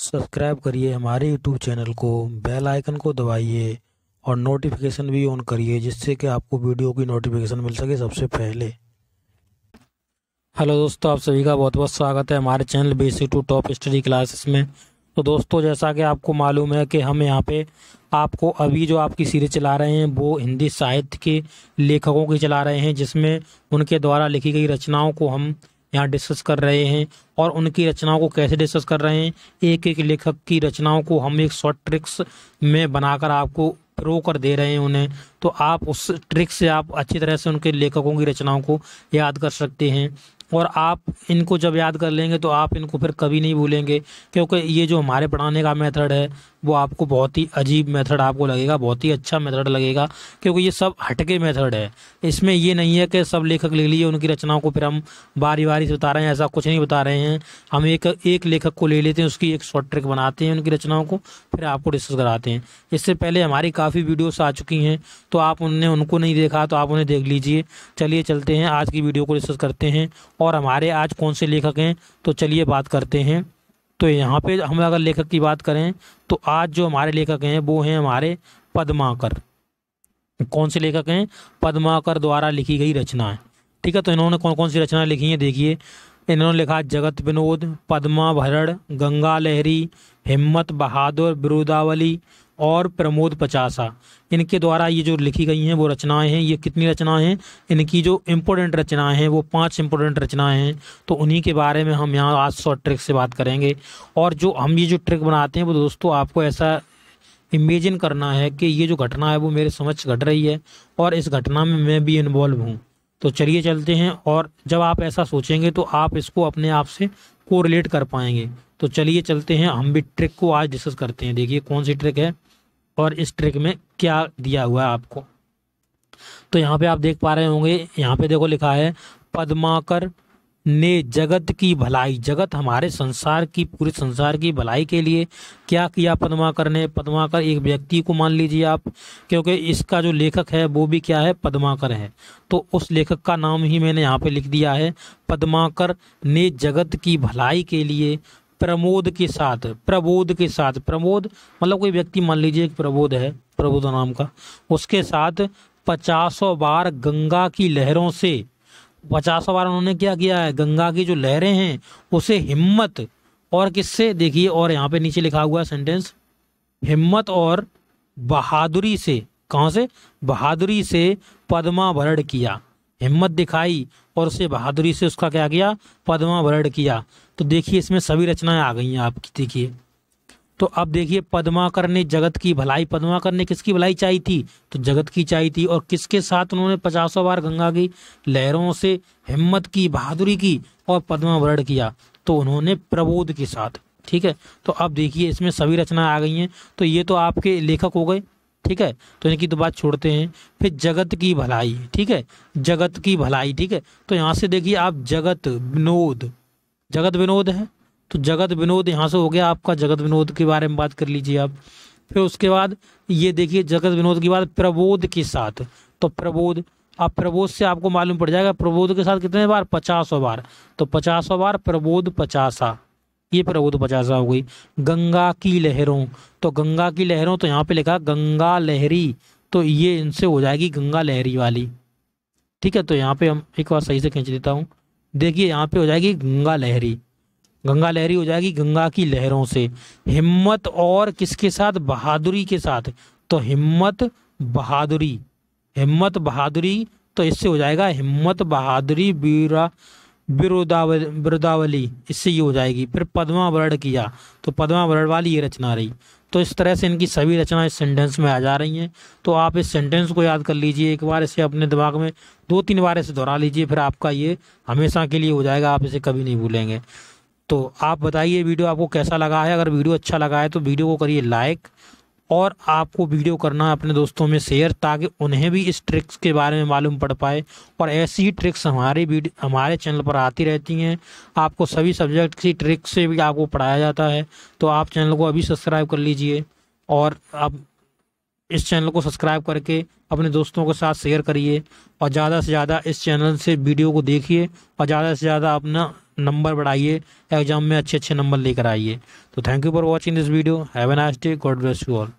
subscribe करिए हमारे YouTube channel को बेल आइकन को दबाइए और नोटिफिकेशन भी ऑन करिए जिससे कि आपको वीडियो की नोटिफिकेशन मिल सके सबसे पहले हेलो दोस्तों आप सभी का बहुत बहुत स्वागत है हमारे channel basic to top study classes में तो दोस्तों जैसा कि आपको मालूम है कि हम यहाँ पे आपको अभी जो आपकी सीरीज चला रहे हैं वो हिंदी साहित्य के लेखकों की चला रहे हैं जिसमें उनके द्वारा लिखी गई रचनाओं को हम यहाँ डिस्कस कर रहे हैं और उनकी रचनाओं को कैसे डिस्कस कर रहे हैं एक एक लेखक की रचनाओं को हम एक शॉर्ट ट्रिक्स में बनाकर आपको प्रो कर दे रहे हैं उन्हें तो आप उस ट्रिक से आप अच्छी तरह से उनके लेखकों की रचनाओं को याद कर सकते हैं और आप इनको जब याद कर लेंगे तो आप इनको फिर कभी नहीं भूलेंगे क्योंकि ये जो हमारे पढ़ाने का मेथड है वो आपको बहुत ही अजीब मेथड आपको लगेगा बहुत ही अच्छा मेथड लगेगा क्योंकि ये सब हटके मेथड है इसमें ये नहीं है कि सब लेखक ले लिए उनकी रचनाओं को फिर हम बारी बारी से बता रहे हैं ऐसा कुछ नहीं बता रहे हैं हम एक एक लेखक को ले लेते हैं उसकी एक शॉर्ट ट्रिक बनाते हैं उनकी रचनाओं को फिर आपको डिस्कस कराते हैं इससे पहले हमारी काफ़ी वीडियोस आ चुकी हैं तो आप उनने उनको नहीं देखा तो आप उन्हें देख लीजिए चलिए चलते हैं आज की वीडियो को डिस्कस करते हैं और हमारे आज कौन से लेखक हैं तो चलिए बात करते हैं तो यहाँ पे हम अगर लेखक की बात करें तो आज जो हमारे लेखक हैं वो हैं हमारे पद्माकर कौन से लेखक हैं पद्माकर द्वारा लिखी गई रचनाएं ठीक है तो इन्होंने कौन कौन सी रचनाएं लिखी हैं देखिए इन्होंने लिखा जगत विनोद पद्मा भरण गंगा लहरी हिम्मत बहादुर बिरुदावली और प्रमोद पचासा इनके द्वारा ये जो लिखी गई हैं वो रचनाएं हैं ये कितनी रचनाएं हैं इनकी जो इम्पोर्टेंट रचनाएं हैं वो पांच इम्पोर्टेंट रचनाएं हैं तो उन्हीं के बारे में हम यहाँ आज सौ ट्रिक से बात करेंगे और जो हम ये जो ट्रिक बनाते हैं वो दोस्तों आपको ऐसा इमेजिन करना है कि ये जो घटना है वो मेरे समझ घट रही है और इस घटना में मैं भी इन्वॉल्व हूँ तो चलिए चलते हैं और जब आप ऐसा सोचेंगे तो आप इसको अपने आप से कोरिलेट कर पाएंगे तो चलिए चलते हैं हम भी ट्रिक को आज डिस्कस करते हैं देखिए कौन सी ट्रिक है और इस ट्रिक में क्या दिया हुआ है आपको तो यहाँ पे आप देख पा रहे होंगे यहाँ पे देखो लिखा है पदमाकर ने जगत की भलाई जगत हमारे संसार की पूरे संसार की भलाई के लिए क्या किया पद्माकर ने पद्माकर एक व्यक्ति को मान लीजिए आप क्योंकि इसका जो लेखक है वो भी क्या है पद्माकर है तो उस लेखक का नाम ही मैंने यहाँ पे लिख दिया है पद्माकर ने जगत की भलाई के लिए प्रमोद के साथ प्रबोध के साथ प्रमोद मतलब कोई व्यक्ति मान लीजिए एक प्रबोध है प्रबोध नाम का उसके साथ पचासों बार गंगा की लहरों से बचा बार उन्होंने क्या किया है गंगा की जो लहरें हैं उसे हिम्मत और किससे देखिए और यहाँ पे नीचे लिखा हुआ है सेंटेंस हिम्मत और बहादुरी से कहाँ से बहादुरी से पदमा भरण किया हिम्मत दिखाई और उसे बहादुरी से उसका क्या किया पदमा भरण किया तो देखिए इसमें सभी रचनाएं आ गई हैं आपकी देखिए तो अब देखिए पदमाकर ने जगत की भलाई पदमाकर ने किसकी भलाई चाहिए थी तो जगत की चाही थी और किसके साथ उन्होंने पचासों बार गंगा की लहरों से हिम्मत की बहादुरी की और पद्मावरण किया तो उन्होंने प्रबोध के साथ ठीक है तो अब देखिए इसमें सभी रचना आ गई हैं तो ये तो आपके लेखक हो गए ठीक है तो इनकी तो बात छोड़ते हैं फिर जगत की भलाई ठीक है जगत की भलाई ठीक है तो यहाँ से देखिए आप जगत विनोद जगत विनोद है तो जगत विनोद यहाँ से हो गया आपका जगत विनोद के बारे में बात कर लीजिए आप फिर उसके बाद ये देखिए जगत विनोद के बाद प्रबोध के साथ तो प्रबोध आप प्रबोध से आपको मालूम पड़ जाएगा प्रबोध के साथ कितने बार पचासों बार तो पचासों बार प्रबोध पचासा ये प्रबोध पचासा हो गई गंगा की लहरों तो गंगा की लहरों तो यहाँ पे लिखा गंगा लहरी तो ये इनसे हो जाएगी गंगा लहरी वाली ठीक है तो यहाँ पे हम एक बार सही से खींच देता हूँ देखिए यहाँ पे हो जाएगी गंगा लहरी गंगा लहरी हो जाएगी गंगा की लहरों से हिम्मत और किसके साथ बहादुरी के साथ तो हिम्मत बहादुरी हिम्मत बहादुरी तो इससे हो जाएगा हिम्मत बहादुरी बीरा बिरुदावली इससे ये हो जाएगी फिर पदमा वर्ण किया तो पदमा वर्ण वाली ये रचना रही तो इस तरह से इनकी सभी रचना इस सेंटेंस में आ जा रही हैं तो आप इस सेंटेंस को याद कर लीजिए एक बार इसे अपने दिमाग में दो तीन बार इसे दोहरा लीजिए फिर आपका ये हमेशा के लिए हो जाएगा आप इसे कभी नहीं भूलेंगे तो आप बताइए वीडियो आपको कैसा लगा है अगर वीडियो अच्छा लगा है तो वीडियो को करिए लाइक और आपको वीडियो करना अपने दोस्तों में शेयर ताकि उन्हें भी इस ट्रिक्स के बारे में मालूम पड़ पाए और ऐसी ही ट्रिक्स हमारे वीडियो हमारे चैनल पर आती रहती हैं आपको सभी सब्जेक्ट की ट्रिक्स से भी आपको पढ़ाया जाता है तो आप चैनल को अभी सब्सक्राइब कर लीजिए और आप इस चैनल को सब्सक्राइब करके अपने दोस्तों के साथ शेयर करिए और ज़्यादा से ज़्यादा इस चैनल से वीडियो को देखिए और ज़्यादा से ज़्यादा अपना नंबर बढ़ाइए एग्जाम में अच्छे अच्छे नंबर लेकर आइए तो thank you for watching this video have an nice day God bless you all